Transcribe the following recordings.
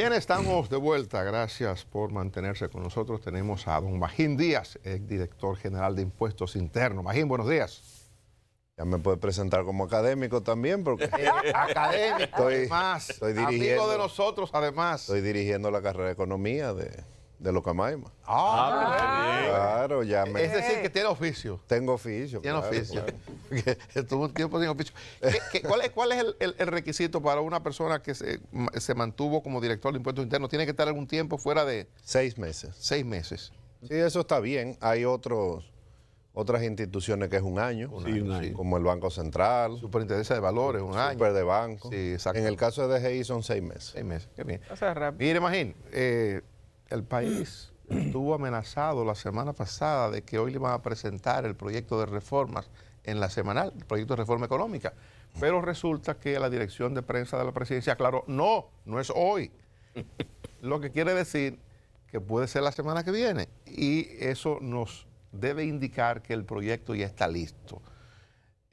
Bien, estamos de vuelta. Gracias por mantenerse con nosotros. Tenemos a don Magín Díaz, ex director general de Impuestos Internos. Magín, buenos días. Ya me puede presentar como académico también, porque. académico, además. amigo de nosotros, además. Estoy dirigiendo la carrera de Economía de, de Locamaima. Ah, ah, ah, ah. claro, ya me... Es decir, que tiene oficio. Tengo oficio. Tiene oficio. Estuvo un tiempo sin oficio. cuál es, cuál es el, requisito para una persona que se, mantuvo como director de impuestos internos? ¿Tiene que estar algún tiempo fuera de...? Seis meses. Seis meses. Sí, eso está bien. Hay otros otras instituciones que es un año, sí, como el Banco Central. Superintendencia de Valores, un año. Super de Banco. Sí, exacto. En el caso de DGI son seis meses. Seis meses, qué bien. O sea, Mire, imagín, eh, el país estuvo amenazado la semana pasada de que hoy le van a presentar el proyecto de reformas en la semanal, el proyecto de reforma económica. Pero resulta que la dirección de prensa de la presidencia aclaró, no, no es hoy. Lo que quiere decir que puede ser la semana que viene. Y eso nos debe indicar que el proyecto ya está listo.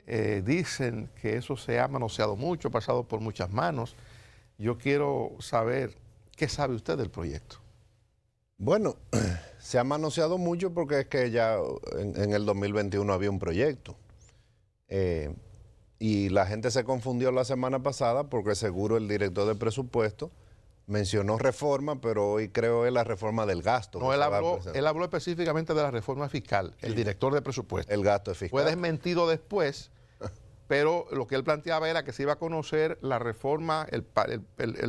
Eh, dicen que eso se ha manoseado mucho, pasado por muchas manos. Yo quiero saber qué sabe usted del proyecto. Bueno, se ha manoseado mucho porque es que ya en, el 2021 había un proyecto. Eh, y la gente se confundió la semana pasada porque seguro el director de presupuesto mencionó reforma, pero hoy creo es la reforma del gasto. No, él habló, habló específicamente de la reforma fiscal, el, director de presupuesto. El gasto fiscal. Fue desmentido después, pero lo que él planteaba era que se iba a conocer la reforma, el,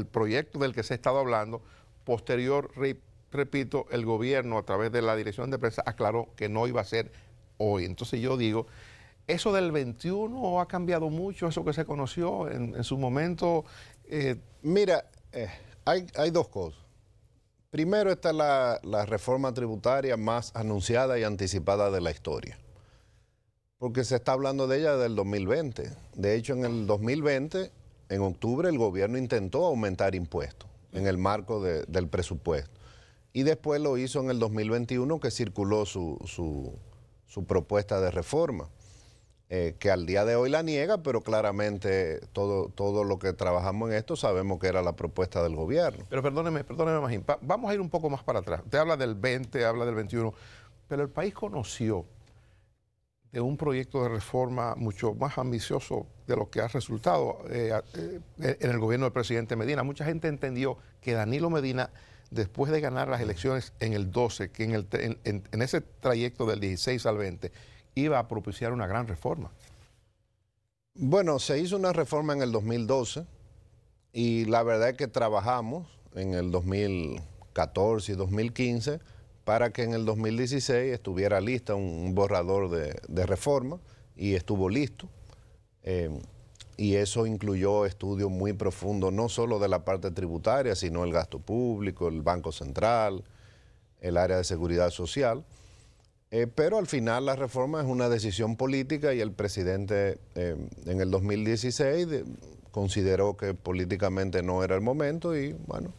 proyecto del que se ha estado hablando, posterior, repito, el gobierno a través de la dirección de prensa aclaró que no iba a ser hoy. Entonces yo digo, eso del 21 ha cambiado mucho, eso que se conoció en, su momento. Eh, Mira, eh, hay, dos cosas. Primero está la, reforma tributaria más anunciada y anticipada de la historia porque se está hablando de ella desde el 2020. De hecho, en el 2020, en octubre, el gobierno intentó aumentar impuestos en el marco del presupuesto y después lo hizo en el 2021 que circuló su, su, propuesta de reforma, eh, que al día de hoy la niega, pero claramente todo, todo lo que trabajamos en esto sabemos que era la propuesta del gobierno. Pero perdóneme, perdóneme, Magín, vamos a ir un poco más para atrás. Usted habla del 20, habla del 21, pero el país conoció de un proyecto de reforma mucho más ambicioso de lo que ha resultado eh, eh, en el gobierno del presidente Medina. Mucha gente entendió que Danilo Medina después de ganar las elecciones en el 12, que en, ese trayecto del 16 al 20 iba a propiciar una gran reforma. Bueno, se hizo una reforma en el 2012 y la verdad es que trabajamos en el 2014 y 2015 para que en el 2016 estuviera lista un, borrador de, reforma y estuvo listo. Eh, y eso incluyó estudios muy profundos, no solo de la parte tributaria, sino el gasto público, el Banco Central, el área de seguridad social. Eh, pero al final la reforma es una decisión política y el presidente eh, en el 2016 consideró que políticamente no era el momento y bueno,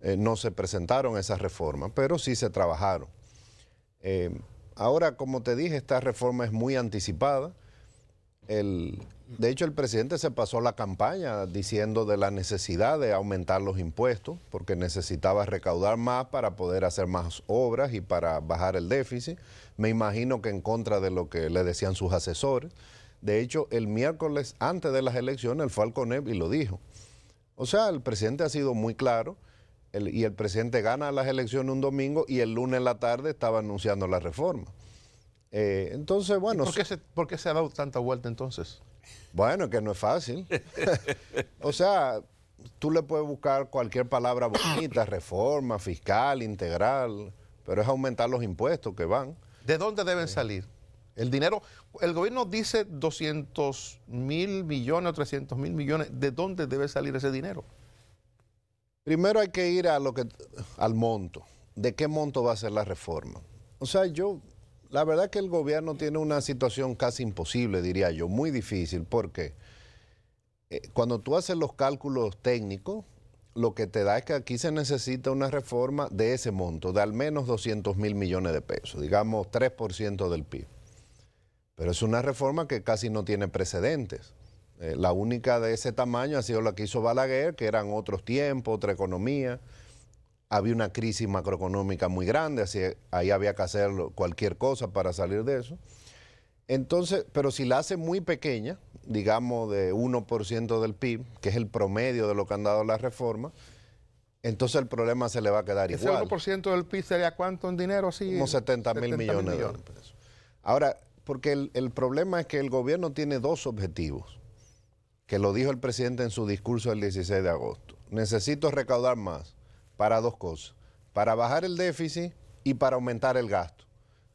eh, no se presentaron esas reformas, pero sí se trabajaron. ahora, como te dije, esta reforma es muy anticipada. El, de hecho, el presidente se pasó la campaña diciendo de la necesidad de aumentar los impuestos, porque necesitaba recaudar más para poder hacer más obras y para bajar el déficit. Me imagino que en contra de lo que le decían sus asesores. De hecho, el miércoles antes de las elecciones, él fue al y lo dijo. O sea, el presidente ha sido muy claro y el presidente gana las elecciones un domingo y el lunes en la tarde estaba anunciando la reforma. Eh, entonces, bueno. por qué, se, ha dado tanta vuelta entonces? Bueno, que no es fácil. o sea, tú le puedes buscar cualquier palabra bonita, reforma, fiscal, integral, pero es aumentar los impuestos que van. ¿De dónde deben salir? El dinero, el gobierno dice 200 mil millones o 300 mil millones, ¿de dónde debe salir ese dinero? Primero hay que ir a lo que, al monto, de qué monto va a ser la reforma. O sea, yo la verdad que el gobierno tiene una situación casi imposible, diría yo, muy difícil, porque eh, cuando tú haces los cálculos técnicos, lo que te da es que aquí se necesita una reforma de ese monto, de al menos 200 mil millones de pesos, digamos 3% del PIB. Pero es una reforma que casi no tiene precedentes. Eh, la única de ese tamaño ha sido la que hizo Balaguer, que eran otros tiempos, otra economía había una crisis macroeconómica muy grande, así ahí había que hacer cualquier cosa para salir de eso. Entonces, pero si la hace muy pequeña, digamos de 1% del PIB, que es el promedio de lo que han dado las reformas, entonces el problema se le va a quedar ¿Ese igual. ¿Ese 1% del PIB sería cuánto en dinero? así? 70, mil millones, de Ahora, porque el, problema es que el gobierno tiene dos objetivos, que lo dijo el presidente en su discurso del 16 de agosto. Necesito recaudar más para dos cosas, para bajar el déficit y para aumentar el gasto.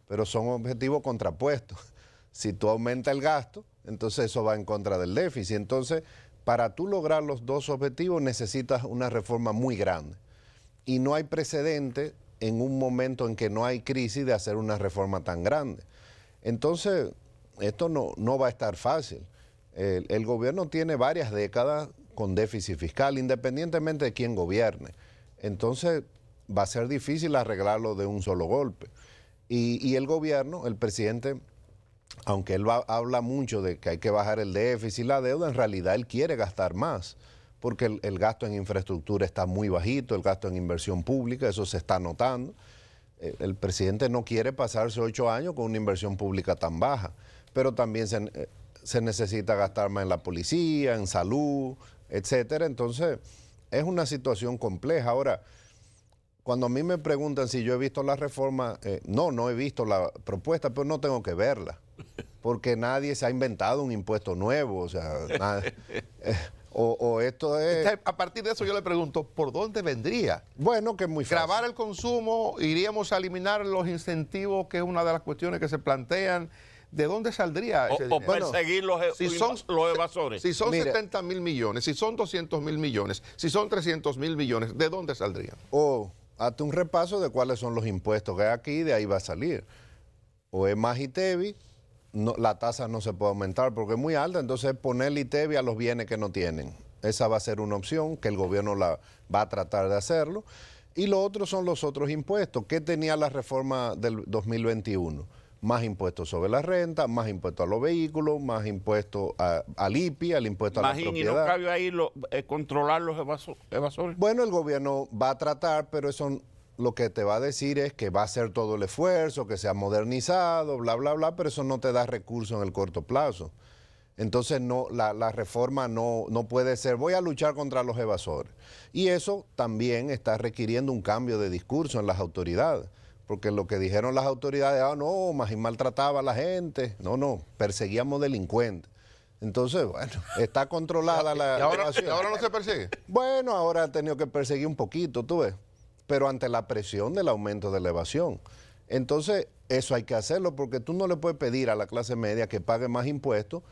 Pero son objetivos contrapuestos. Si tú aumentas el gasto, entonces eso va en contra del déficit. Entonces, para tú lograr los dos objetivos necesitas una reforma muy grande. Y no hay precedente en un momento en que no hay crisis de hacer una reforma tan grande. Entonces, esto no, no va a estar fácil. El, el, gobierno tiene varias décadas con déficit fiscal, independientemente de quién gobierne. Entonces va a ser difícil arreglarlo de un solo golpe. Y, el gobierno, el presidente, aunque él habla mucho de que hay que bajar el déficit y la deuda, en realidad él quiere gastar más, porque el, gasto en infraestructura está muy bajito, el gasto en inversión pública, eso se está notando. Eh, el, presidente no quiere pasarse ocho años con una inversión pública tan baja, pero también se, eh, se necesita gastar más en la policía, en salud, etcétera. Entonces es una situación compleja. Ahora, cuando a mí me preguntan si yo he visto la reforma, eh, no, no he visto la propuesta, pero no tengo que verla, porque nadie se ha inventado un impuesto nuevo, o sea, eh, o, o, esto es... Este, a partir de eso yo le pregunto, ¿por dónde vendría? Bueno, que es muy fácil. Grabar el consumo, iríamos a eliminar los incentivos, que es una de las cuestiones que se plantean, ¿de dónde saldría ese o, perseguir los, si son, los evasores. Si son 70 mil millones, si son 200 mil millones, si son 300 mil millones, ¿de dónde saldrían? O hazte un repaso de cuáles son los impuestos que hay aquí de ahí va a salir. O es más ITEVI, e la tasa no se puede aumentar porque es muy alta, entonces poner ITEVI e a los bienes que no tienen. Esa va a ser una opción que el gobierno la va a tratar de hacerlo. Y lo otro son los otros impuestos. ¿Qué tenía la reforma del 2021? más impuestos sobre la renta, más impuestos a los vehículos, más impuestos al IPI, al impuesto a la propiedad. ¿Y no cabe ahí eh, controlar los evasores? Bueno, el gobierno va a tratar, pero eso lo que te va a decir es que va a hacer todo el esfuerzo, que se ha modernizado, bla, bla, bla, pero eso no te da recursos en el corto plazo. Entonces no, la, la reforma no, no puede ser, voy a luchar contra los evasores. Y eso también está requiriendo un cambio de discurso en las autoridades porque lo que dijeron las autoridades, ah, no, más y maltrataba a la gente, no, no, perseguíamos delincuentes. Entonces, bueno, está controlada la. ¿Y ahora, no se persigue? Bueno, ahora ha tenido que perseguir un poquito, tú ves, pero ante la presión del aumento de la evasión, Entonces, eso hay que hacerlo porque tú no le puedes pedir a la clase media que pague más impuestos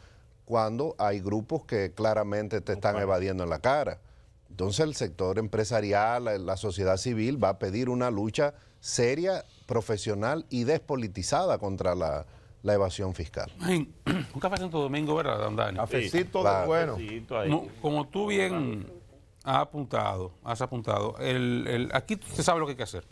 cuando hay grupos que claramente te están evadiendo en la cara. Entonces el sector empresarial, la, sociedad civil va a pedir una lucha seria, profesional y despolitizada contra la, evasión fiscal. un café Santo Domingo, ¿verdad, Andani. Cafecito de bueno. Como, tú bien has apuntado, has apuntado, el, aquí se sabe lo que hay que hacer.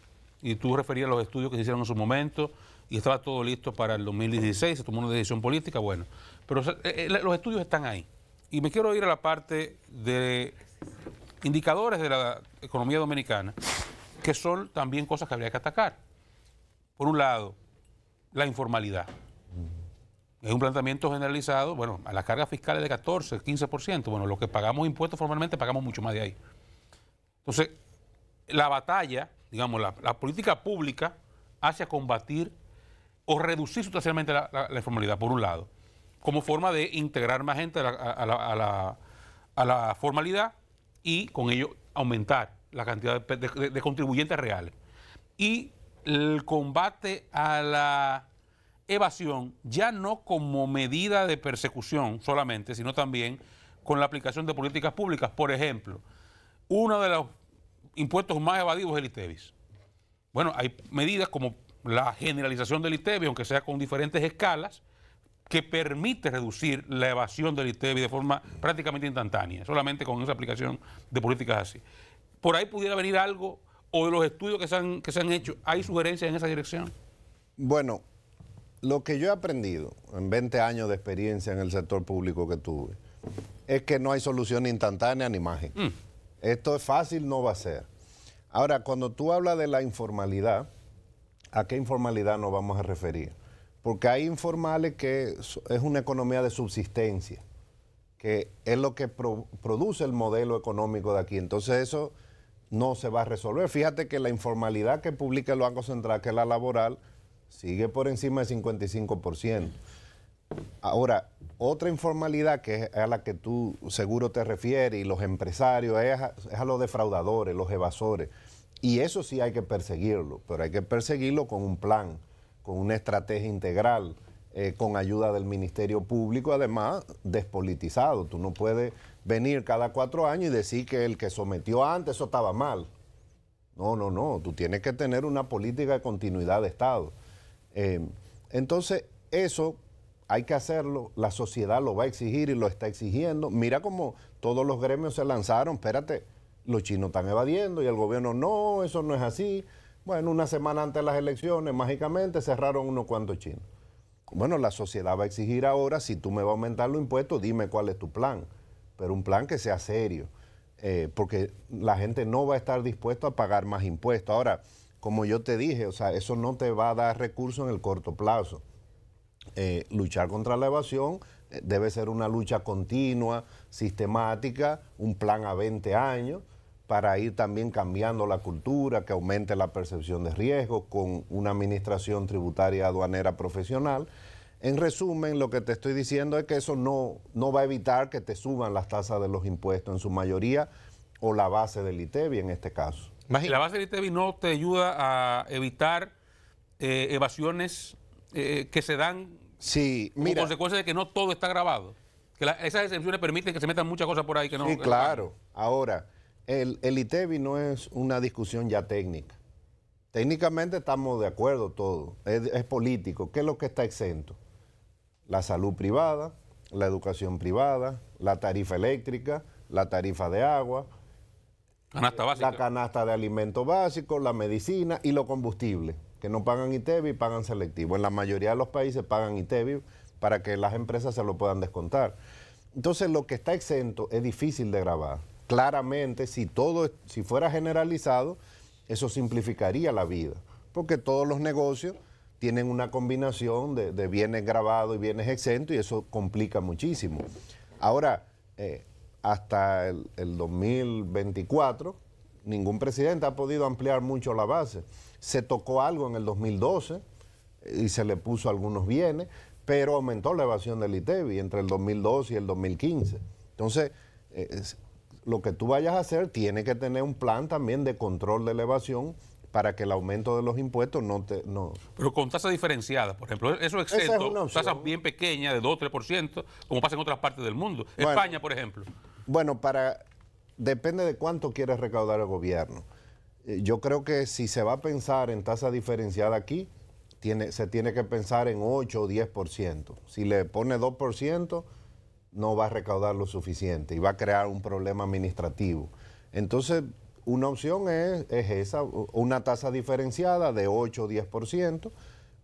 Y tú referías a los estudios que se hicieron en su momento y estaba todo listo para el 2016, se tomó una decisión política, bueno. Pero eh, eh, los estudios están ahí. Y me quiero ir a la parte de indicadores de la economía dominicana que son también cosas que habría que atacar. Por un lado, la informalidad. Es un planteamiento generalizado, bueno, a la carga fiscal es de 14, 15%. Bueno, lo que pagamos impuestos formalmente pagamos mucho más de ahí. Entonces, la batalla, digamos, la, política pública hacia combatir o reducir sustancialmente la, informalidad, por un lado, como forma de integrar más gente a la, formalidad y con ello aumentar la cantidad de, contribuyentes reales. Y el combate a la evasión, ya no como medida de persecución solamente, sino también con la aplicación de políticas públicas. Por ejemplo, uno de los impuestos más evadidos es el ITEVIS. Bueno, hay medidas como la generalización del ITEVIS, aunque sea con diferentes escalas, que permite reducir la evasión del ITEBI de forma prácticamente instantánea, solamente con esa aplicación de políticas así. Por ahí pudiera venir algo, o de los estudios que se han, que se han hecho, ¿hay sugerencias en esa dirección? Bueno, lo que yo he aprendido en 20 años de experiencia en el sector público que tuve es que no hay solución instantánea ni mágica. Mm. Esto es fácil, no va a ser. Ahora, cuando tú hablas de la informalidad, ¿a qué informalidad nos vamos a referir? Porque hay informales que es una economía de subsistencia, que es lo que produce el modelo económico de aquí. Entonces eso no se va a resolver. Fíjate que la informalidad que publica el Banco Central, que es la laboral, sigue por encima del 55%. Ahora, otra informalidad que es a la que tú seguro te refieres, y los empresarios, es a, los defraudadores, los evasores. Y eso sí hay que perseguirlo, pero hay que perseguirlo con un plan con una estrategia integral, eh, con ayuda del Ministerio Público, además despolitizado. Tú no puedes venir cada cuatro años y decir que el que sometió antes eso estaba mal. No, no, no. Tú tienes que tener una política de continuidad de Estado. Eh, entonces, eso hay que hacerlo, la sociedad lo va a exigir y lo está exigiendo. Mira cómo todos los gremios se lanzaron, espérate, los chinos están evadiendo y el gobierno no, eso no es así. Bueno, una semana antes de las elecciones, mágicamente cerraron unos cuantos chinos. Bueno, la sociedad va a exigir ahora, si tú me vas a aumentar los impuestos, dime cuál es tu plan, pero un plan que sea serio, eh, porque la gente no va a estar dispuesta a pagar más impuestos. Ahora, como yo te dije, o sea, eso no te va a dar recursos en el corto plazo. Eh, luchar contra la evasión eh, debe ser una lucha continua, sistemática, un plan a 20 años para ir también cambiando la cultura, que aumente la percepción de riesgo con una administración tributaria aduanera profesional. En resumen, lo que te estoy diciendo es que eso no, no va a evitar que te suban las tasas de los impuestos en su mayoría o la base del ITEBI e en este caso. Y la base del ITEBI e no te ayuda a evitar eh, evasiones eh, que se dan sí, como consecuencia de que no todo está grabado. Que esas excepciones permiten que se metan muchas cosas por ahí que no. Sí, claro. Ahora, el, el ITEBI e no es una discusión ya técnica. Técnicamente estamos de acuerdo todo, es, político. ¿Qué es lo que está exento? La salud privada, la educación privada, la tarifa eléctrica, la tarifa de agua, la canasta de alimentos básicos, la medicina y los combustibles, que no pagan ITEBI, e pagan selectivo. En la mayoría de los países pagan ITEBI e para que las empresas se lo puedan descontar. Entonces lo que está exento es difícil de grabar claramente, si todo, si fuera generalizado, eso simplificaría la vida, porque todos los negocios tienen una combinación de, bienes grabados y bienes exentos y eso complica muchísimo. Ahora, eh, hasta el, 2024, ningún presidente ha podido ampliar mucho la base. Se tocó algo en el 2012 eh, y se le puso algunos bienes, pero aumentó la evasión del ITEBI e entre el 2012 y el 2015. Entonces, eh, lo que tú vayas a hacer tiene que tener un plan también de control de elevación para que el aumento de los impuestos no te... No. Pero con tasas diferenciadas, por ejemplo, eso excepto es tasas bien pequeñas de 2-3%, como pasa en otras partes del mundo. España, por ejemplo. Bueno, para depende de cuánto quieres recaudar el gobierno. Eh, yo creo que si se va a pensar en tasa diferenciada aquí, tiene, se tiene que pensar en 8 o 10%. Si le pone 2%, no va a recaudar lo suficiente y va a crear un problema administrativo. Entonces, una opción es, esa, una tasa diferenciada de 8 o 10%,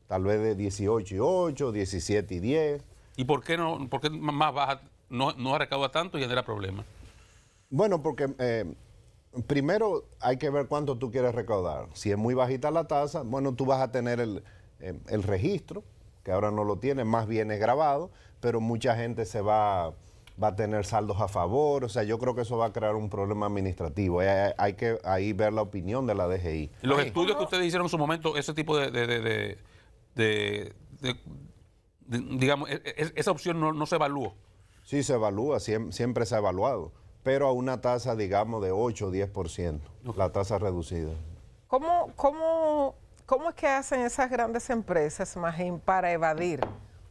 tal vez de 18 y 8, 17 y 10. ¿Y por qué, no, por qué más baja no, no recauda tanto y genera problemas? Bueno, porque eh, primero hay que ver cuánto tú quieres recaudar. Si es muy bajita la tasa, bueno, tú vas a tener el, eh, registro, que ahora no lo tienes, más bien es grabado, pero mucha gente se va, a tener saldos a favor. O sea, yo creo que eso va a crear un problema administrativo. Eh, eh, hay, que ahí ver la opinión de la DGI. Los estudios que ustedes hicieron en su momento, ese tipo de, digamos, e, e, esa opción no, se evalúa. Sí, se evalúa, siempre, se ha evaluado, pero a una tasa, digamos, de 8 o 10%, la tasa reducida. ¿Cómo, cómo, ¿Cómo es que hacen esas grandes empresas, Magín, para evadir?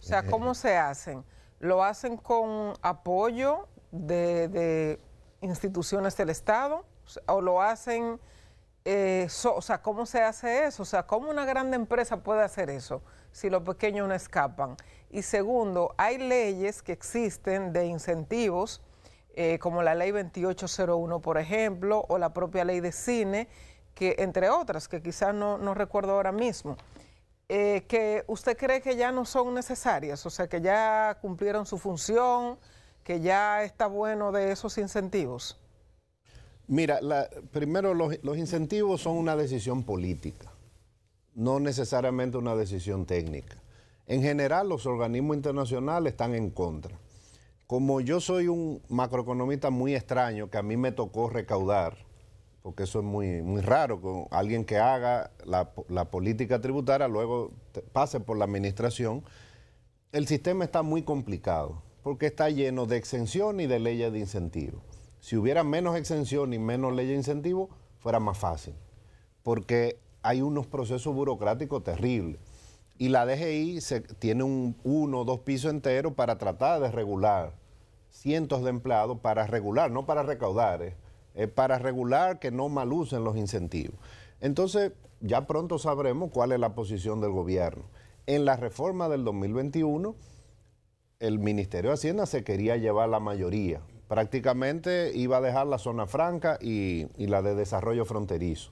O sea, ¿cómo se hacen? ¿Lo hacen con apoyo de, instituciones del Estado? ¿O lo hacen, eh, o sea, cómo se hace eso? O sea, ¿cómo una gran empresa puede hacer eso si los pequeños no escapan? Y segundo, hay leyes que existen de incentivos, eh, como la ley 2801, por ejemplo, o la propia ley de cine, que entre otras, que quizás no recuerdo ahora mismo. Eh, que usted cree que ya no son necesarias, o sea, que ya cumplieron su función, que ya está bueno de esos incentivos? Mira, primero los, los incentivos son una decisión política, no necesariamente una decisión técnica. En general, los organismos internacionales están en contra. Como yo soy un macroeconomista muy extraño, que a mí me tocó recaudar porque eso es muy, raro, con alguien que haga la, política tributaria, luego pase por la administración. El sistema está muy complicado, porque está lleno de exención y de leyes de incentivo. Si hubiera menos exención y menos leyes de incentivo, fuera más fácil, porque hay unos procesos burocráticos terribles. Y la DGI se, tiene un, uno o dos pisos enteros para tratar de regular cientos de empleados, para regular, no para recaudar. Eh, eh, para regular que no malucen los incentivos. Entonces, ya pronto sabremos cuál es la posición del gobierno. En la reforma del 2021, el Ministerio de Hacienda se quería llevar la mayoría. Prácticamente iba a dejar la zona franca y, la de desarrollo fronterizo.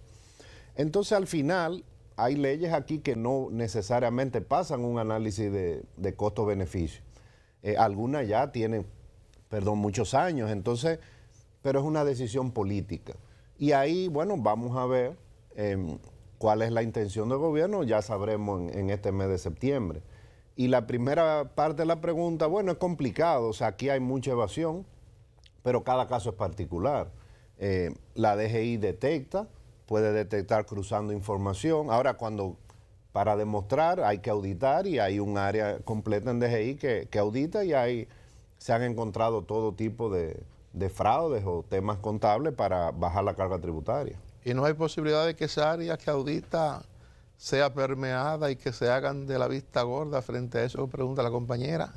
Entonces, al final, hay leyes aquí que no necesariamente pasan un análisis de, costo-beneficio. Eh, algunas ya tienen, perdón, muchos años. Entonces, pero es una decisión política. Y ahí, bueno, vamos a ver em, cuál es la intención del gobierno, ya sabremos en, este mes de septiembre. Y la primera parte de la pregunta, bueno, es complicado, o sea, aquí hay mucha evasión, pero cada caso es particular. Eh, la DGI detecta, puede detectar cruzando información. Ahora, cuando para demostrar hay que auditar y hay un área completa en DGI que, que audita y ahí se han encontrado todo tipo de, de fraudes o temas contables para bajar la carga tributaria. Y no hay posibilidad de que esa área que audita sea permeada y que se hagan de la vista gorda frente a eso, pregunta la compañera.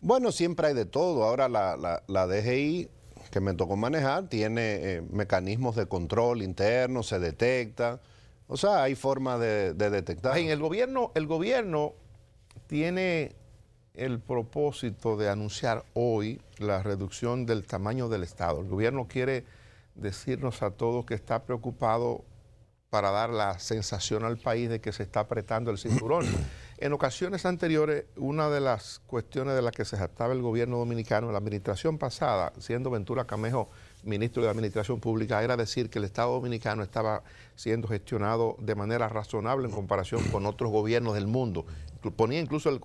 Bueno, siempre hay de todo. Ahora la, la, la DGI que me tocó manejar tiene eh, mecanismos de control interno, se detecta. O sea, hay formas de, de detectar. En el gobierno, el gobierno tiene el propósito de anunciar hoy la reducción del tamaño del Estado. El gobierno quiere decirnos a todos que está preocupado para dar la sensación al país de que se está apretando el cinturón. en ocasiones anteriores, una de las cuestiones de las que se jactaba el gobierno dominicano en la administración pasada, siendo Ventura Camejo ministro de Administración Pública, era decir que el Estado dominicano estaba siendo gestionado de manera razonable en comparación con otros gobiernos del mundo. Ponía incluso el,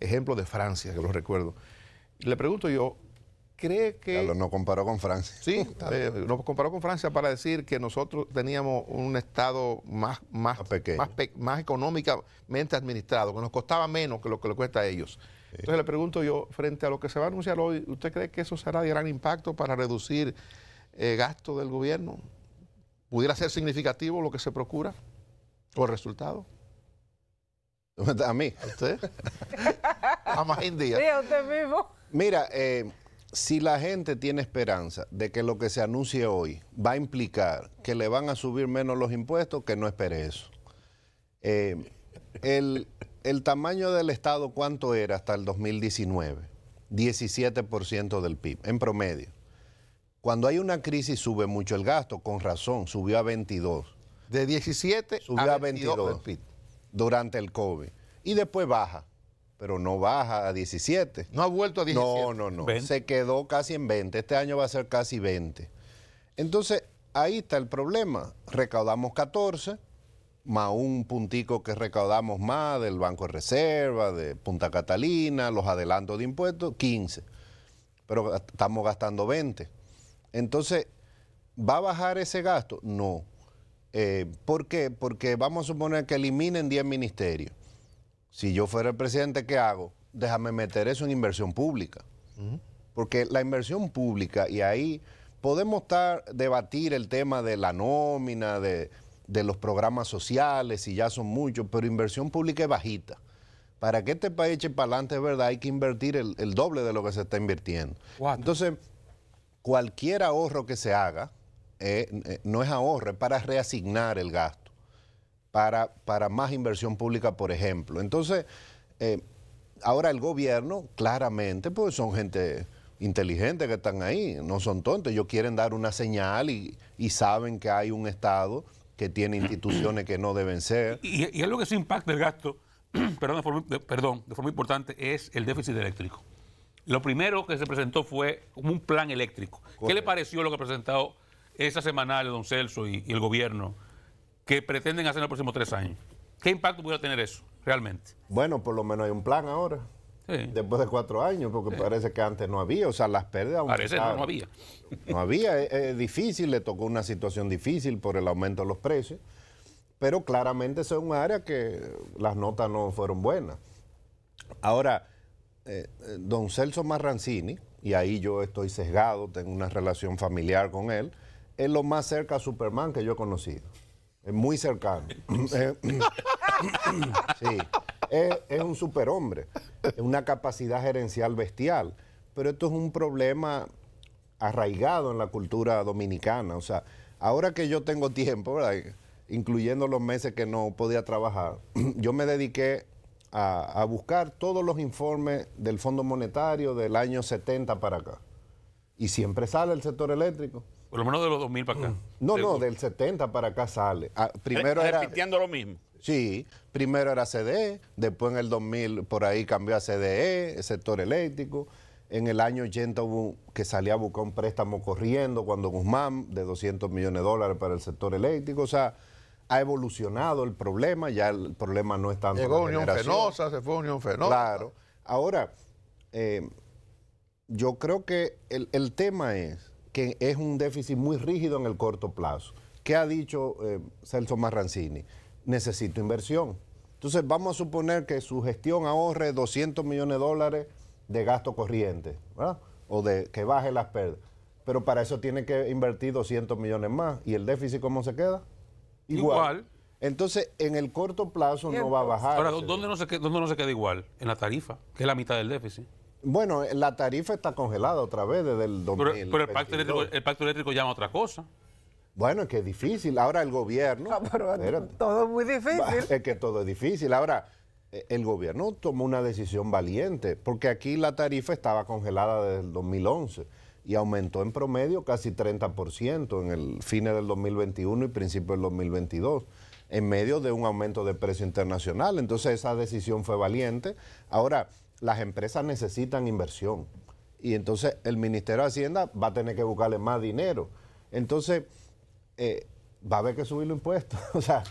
ejemplo de Francia, que lo recuerdo. Le pregunto yo, ¿cree que... Claro, no comparó con Francia. Sí, eh, no comparó con Francia para decir que nosotros teníamos un Estado más, más, pequeño. más, económicamente administrado, que nos costaba menos que lo que le cuesta a ellos. Entonces le pregunto yo, frente a lo que se va a anunciar hoy, ¿usted cree que eso será de gran impacto para reducir eh, gasto del gobierno? ¿Pudiera ser significativo lo que se procura o el resultado? ¿A mí? ¿A usted? más India? Mira, eh, si la gente tiene esperanza de que lo que se anuncie hoy va a implicar que le van a subir menos los impuestos, que no espere eso. Eh, el, tamaño del Estado, ¿cuánto era hasta el 2019? 17% del PIB, en promedio. Cuando hay una crisis sube mucho el gasto, con razón, subió a 22. De 17 subió 22. A 22 del PIB durante el COVID y después baja, pero no baja a 17. No ha vuelto a 17. No, no, no. Se quedó casi en 20. Este año va a ser casi 20. Entonces, ahí está el problema. Recaudamos 14, más un puntico que recaudamos más del Banco de Reserva, de Punta Catalina, los adelantos de impuestos, 15. Pero estamos gastando 20. Entonces, ¿va a bajar ese gasto? No. Eh, ¿Por qué? Porque vamos a suponer que eliminen 10 ministerios. Si yo fuera el presidente, ¿qué hago? Déjame meter eso en inversión pública. Porque la inversión pública, y ahí podemos estar, debatir el tema de la nómina, de, los programas sociales, si ya son muchos, pero inversión pública es bajita. Para que este país eche para adelante, es verdad, hay que invertir el, doble de lo que se está invirtiendo. Entonces, cualquier ahorro que se haga, eh, eh, no es ahorro, es para reasignar el gasto, para, para más inversión pública, por ejemplo. Entonces, eh, ahora el gobierno, claramente, pues son gente inteligente que están ahí, no son tontos, ellos quieren dar una señal y, saben que hay un Estado que tiene instituciones que no deben ser. Y, es algo que se impacta el gasto, perdón de, forma, perdón, de forma importante, es el déficit eléctrico. Lo primero que se presentó fue un plan eléctrico. ¿Qué le pareció lo que ha presentado esa semanal don Celso y, el gobierno, que pretenden hacer en los próximos tres años? ¿Qué impacto pudiera tener eso realmente? Bueno, por lo menos hay un plan ahora. Sí. Después de cuatro años, porque parece que antes no había, o sea, las pérdidas. Parece no, no había. No había, es, difícil, le tocó una situación difícil por el aumento de los precios, pero claramente es un área que las notas no fueron buenas. Ahora, eh, eh, don Celso Marrancini, y ahí yo estoy sesgado, tengo una relación familiar con él, es lo más cerca a Superman que yo he conocido. Es muy cercano. sí. Eh, es, un superhombre. Es una capacidad gerencial bestial. Pero esto es un problema arraigado en la cultura dominicana. O sea, ahora que yo tengo tiempo, incluyendo los meses que no podía trabajar, yo me dediqué a, buscar todos los informes del Fondo Monetario del año 70 para acá. Y siempre sale el sector eléctrico. Por lo menos de los 2000 para acá. Mm. No, no, del 70 para acá sale. Ah, eh, primero era... Repitiendo lo mismo. Sí, primero era CDE, después en el 2000 por ahí cambió a CDE, el sector eléctrico. En el año 80 hubo que salía a buscar un préstamo corriendo cuando Guzmán de 200 millones de dólares para el sector eléctrico. O sea, ha evolucionado el problema, ya el problema no es tanto. Llegó Unión Fenosa, se fue a Unión Fenosa. Claro. Ahora, eh, yo creo que el, el tema es que es un déficit muy rígido en el corto plazo. ¿Qué ha dicho eh, Celso Marrancini? Necesito inversión. Entonces vamos a suponer que su gestión ahorre 200 millones de dólares de gasto corriente, ¿verdad? O de que baje las pérdidas. Pero para eso tiene que invertir 200 millones más. ¿Y el déficit cómo se queda? Igual. Entonces, en el corto plazo no va a bajar. Ahora, ¿dónde no se queda igual? En la tarifa, que es la mitad del déficit. Bueno, la tarifa está congelada otra vez desde el 2000. Pero, el, pacto eléctrico, el pacto llama otra cosa. Bueno, es que es difícil. Ahora el gobierno... Ah, pero todo es muy difícil. Es que todo es difícil. Ahora, eh, el gobierno tomó una decisión valiente, porque aquí la tarifa estaba congelada desde el 2011 y aumentó en promedio casi 30% en el fines del 2021 y principio del 2022 en medio de un aumento de precio internacional. Entonces esa decisión fue valiente. Ahora, las empresas necesitan inversión. Y entonces el Ministerio de Hacienda va a tener que buscarle más dinero. Entonces, eh, va a haber que subir los impuestos. o sea,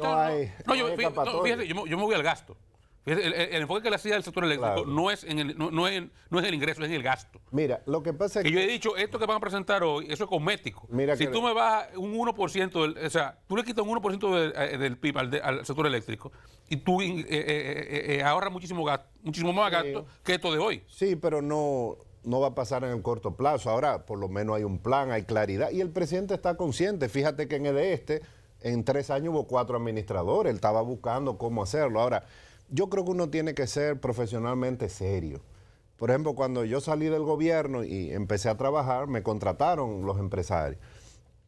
no, hay, no, yo me voy al gasto. El, enfoque que le hacía del sector eléctrico no, es en el, no, es no, es el ingreso, es en el gasto. Mira, lo que pasa es que, yo he dicho, esto que van a presentar hoy, eso es cosmético. Mira si tú me bajas un 1%, del, o sea, tú le quitas un 1% eh, eh, del, PIB al, sector eléctrico y tú eh, ahorras muchísimo, muchísimo más gasto que esto de hoy. Sí, pero no, no va a pasar en el corto plazo. Ahora, por lo menos hay un plan, hay claridad y el presidente está consciente. Fíjate que en el este, en tres años hubo cuatro administradores. Él estaba buscando cómo hacerlo. Ahora yo creo que uno tiene que ser profesionalmente serio. Por ejemplo, cuando yo salí del gobierno y empecé a trabajar, me contrataron los empresarios.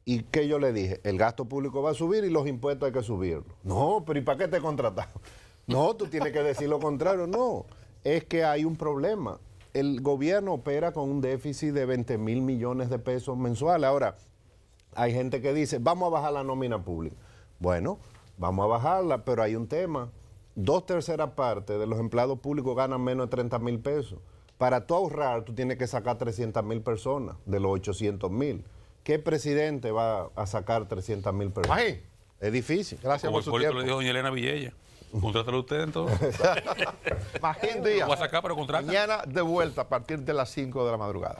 ¿Y qué yo le dije? El gasto público va a subir y los impuestos hay que subirlos. No, pero ¿y para qué te contrataron? No, tú tienes que decir lo contrario. No, es que hay un problema. El gobierno opera con un déficit de 20 mil millones de pesos mensuales. Ahora, hay gente que dice, vamos a bajar la nómina pública. Bueno, vamos a bajarla, pero hay un tema dos terceras partes de los empleados públicos ganan menos de 30 mil pesos. Para tú ahorrar, tú tienes que sacar 300 mil personas de los 800 mil. ¿Qué presidente va a sacar 300 mil personas? es difícil. Gracias por su tiempo. le dijo doña Elena Villella. Contrátalo usted entonces. Más gente. a sacar, pero contrata. Mañana de vuelta a partir de las 5 de la madrugada.